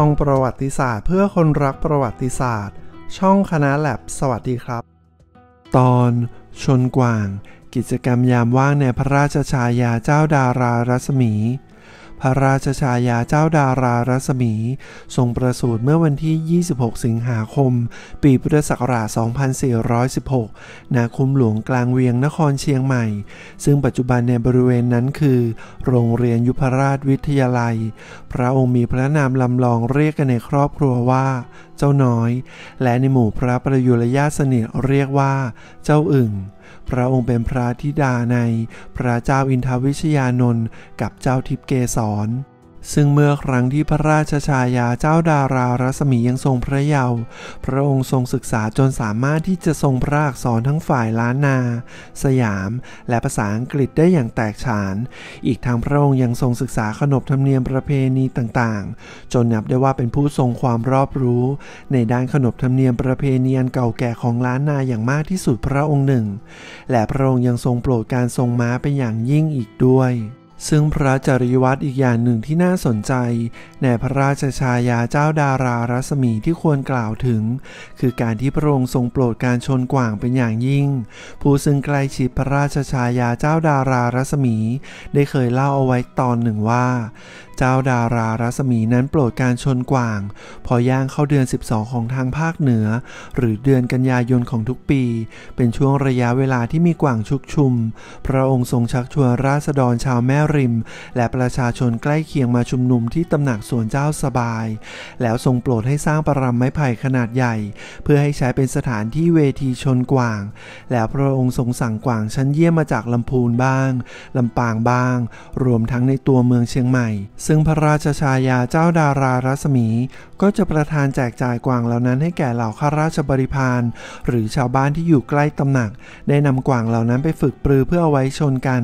ช่องประวัติศาสตร์เพื่อคนรักประวัติศาสตร์ ช่องคณะแลบสวัสดีครับ ตอน ชนกว่างกิจกรรมยามว่างในพระราชชายาเจ้าดารารัศมีพระราชชายาเจ้าดารารัศมี ทรงประสูติเมื่อวันที่ 26 สิงหาคม ปีพุทธศักราช 2416ณคุ้มหลวงกลางเวียงนครเชียงใหม่ ซึ่งปัจจุบันในบริเวณนั้นคือ โรงเรียนยุพราชวิทยาลัย พระองค์มีพระนามลำลองเรียกกันในครอบครัวว่า เจ้าน้อย และในหมู่พระประยุรญาติสนิทเรียกว่าเจ้าอึ่งพระองค์เป็นพระธิดาในพระเจ้าอินทวิชยานนท์กับเจ้าทิพเกศรซึ่งเมื่อครั้งที่พระราชชายาเจ้าดารารัศมียังทรงพระเยาว์พระองค์ทรงศึกษาจนสามารถที่จะทรงพระอักษรทั้งฝ่ายล้านนา สยาม และภาษาอังกฤษได้อย่างแตกฉาน อีกทางพระองค์ยังทรงศึกษาขนบธรรมเนียมประเพณีต่างๆ จนนับได้ว่าเป็นผู้ทรงความรอบรู้ ในด้านขนบธรรมเนียมประเพณีอันเก่าแก่ของล้านนาอย่างมากที่สุดพระองค์หนึ่ง และพระองค์ยังทรงโปรดการทรงม้าเป็นอย่างยิ่งอีกด้วยซึ่งพระจริยวัตรอีกอย่างหนึ่งที่น่าสนใจในพระราชชายาเจ้าดารารัศมีที่ควรกล่าวถึง คือการที่พระองค์ทรงโปรดการชนกว่างเป็นอย่างยิ่ง ผู้ซึ่งใกล้ชิดพระราชชายาเจ้าดารารัศมีได้เคยเล่าเอาไว้ตอนหนึ่งว่าเจ้าดารารัศมีนั้นโปรดการชนกว่าง พอย่างเข้าเดือน 12 ของทางภาคเหนือ หรือเดือนกันยายนของทุกปี เป็นช่วงระยะเวลาที่มีกว่างชุกชุม พระองค์ทรงชักชวนราษฎรชาวแม่ริม และประชาชนใกล้เคียงมาชุมนุมที่ตำหนักสวนเจ้าสบาย แล้วทรงโปรดให้สร้างปรำไม้ไผ่ขนาดใหญ่ เพื่อให้ใช้เป็นสถานที่เวทีชนกว่าง แล้วพระองค์ทรงสั่งกว่างชั้นเยี่ยมมาจากลำพูนบ้างลำปางบ้าง รวมทั้งในตัวเมืองเชียงใหม่ซึ่งพระราชชายาเจ้าดารารัศมีก็จะประทานแจกจ่ายกวางเหล่านั้นให้แก่เหล่าข้าราชบริพารหรือชาวบ้านที่อยู่ใกล้ตำหนัก ได้นำกวางเหล่านั้นไปฝึกปรือเพื่อเอาไว้ชนกัน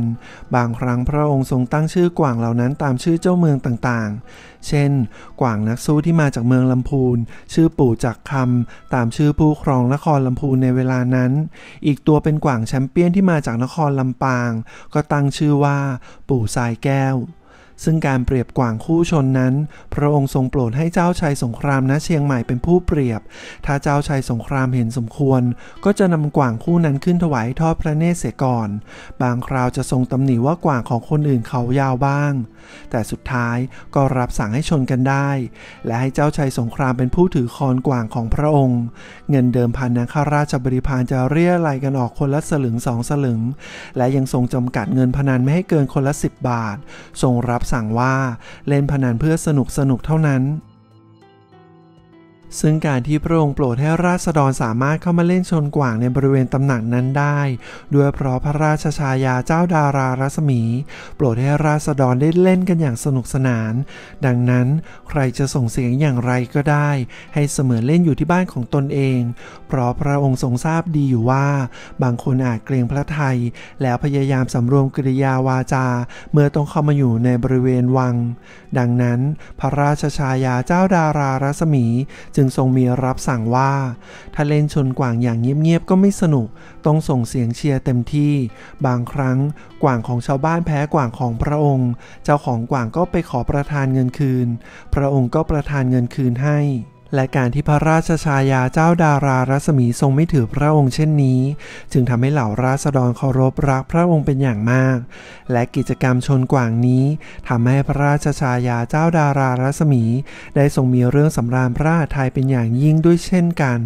บางครั้งพระองค์ทรงตั้งชื่อกวางเหล่านั้นตามชื่อเจ้าเมืองต่างๆ เช่น กวางนักสู้ที่มาจากเมืองลำพูนชื่อปู่จักคำตามชื่อผู้ครองนครลำพูนในเวลานั้น อีกตัวเป็นกวางแชมเปี้ยนที่มาจากนครลำปาง ก็ตั้งชื่อว่าปู่สายแก้วซึ่งการเปรียบกว่างคู่ชนนั้น พระองค์ทรงโปรดให้เจ้าชายสงครามณเชียงใหม่เป็นผู้เปรียบ ถ้าเจ้าชายสงครามเห็นสมควร ก็จะนำกว่างคู่นั้นขึ้นถวายทอดพระเนตรเสียก่อน บางคราวจะทรงตำหนิว่ากว่างของคนอื่นเขายาวบ้าง แต่สุดท้าย ก็ รับสั่งให้ชนกันได้ และให้เจ้าชายสงครามเป็นผู้ถือคอนกว่างของพระองค์ เงินเดิมพันนักข้าราชบริพารจะเรียรายกันออกคนละสลึงสองสลึงและยังทรงจำกัดเงินพนันไม่ให้เกินคนละิบบาททรงรับับสั่งว่าเล่นพนันเพื่อสนุกสนุกเท่านั้นซึ่งการที่พระองค์โปรดให้ราษฎรสามารถเข้ามาเล่นชนกว่างในบริเวณตำหนักนั้นได้ ด้วยเพราะพระราชชายาเจ้าดารารัศมี โปรดให้ราษฎรได้เล่นกันอย่างสนุกสนาน ดังนั้นใครจะส่งเสียงอย่างไรก็ได้ ให้เสมือนเล่นอยู่ที่บ้านของตนเอง เพราะพระองค์ทรงทราบดีอยู่ว่า บางคนอาจเกรงพระไทยแล้วพยายามสำรวมกริยาวาจา เมื่อต้องเข้ามาอยู่ในบริเวณวัง ดังนั้น พระราชชายาเจ้าดารารัศมีจึงึงทรงมีรับสั่งว่า ถ้าเล่นชนกวางอย่างเงียบๆก็ไม่สนุก ต้องส่งเสียงเชียร์เต็มที่ บางครั้งกวางของชาวบ้านแพ้กวางของพระองค์ เจ้าของกวางก็ไปขอประทานเงินคืน พระองค์ก็ประทานเงินคืนให้และการที่พระราชชายาเจ้าดารารัศมีทรงไม่ถือ พระองค์เช่นนี้ จึงทำให้เหล่าราษฎรเคารพรักพระองค์เป็นอย่างมาก และกิจกรรมชนกว่างนี้ทำให้พระราชชายาเจ้าดารารัศมี ได้ทรงมีเรื่องสำราญพระทัยเป็นอย่างยิ่งด้วยเช่นกัน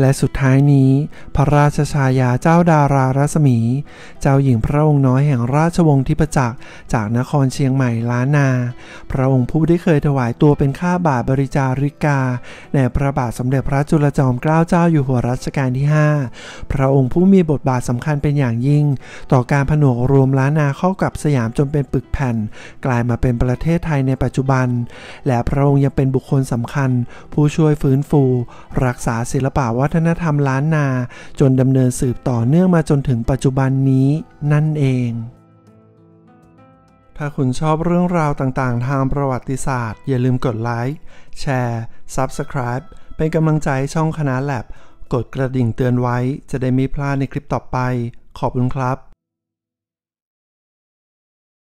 และสุดท้ายนี้ พระราชชายาเจ้าดารารัศมี เจ้าหญิงพระองค์น้อยแห่งราชวงศ์ทิพจักรจากนครเชียงใหม่ล้านนา พระองค์ผู้ได้เคยถวายตัวเป็นข้าบาทบริจาริกาในพระบาทสมเด็จพระจุลจอมเกล้าเจ้าอยู่หัวรัชกาลที่ 5 พระองค์ผู้มีบทบาทสำคัญเป็นอย่างยิ่ง ต่อการผนวกรวมล้านนาเข้ากับสยามจนเป็นปึกแผ่น กลายมาเป็นประเทศไทยในปัจจุบัน และพระองค์ยังเป็นบุคคลสำคัญ ผู้ช่วยฟื้นฟู รักษาศิลปะวัฒนธรรมล้านนาจนดำเนินสืบต่อเนื่องมาจนถึงปัจจุบันนี้นั่นเอง ถ้าคุณชอบเรื่องราวต่างๆ ทางประวัติศาสตร์ อย่าลืมกดไลค์ แชร์ Subscribe เป็นกำลังใจช่องคณะแลบกดกระดิ่งเตือนไว้ จะได้ไม่พลาดในคลิปต่อไป ขอบคุณครับ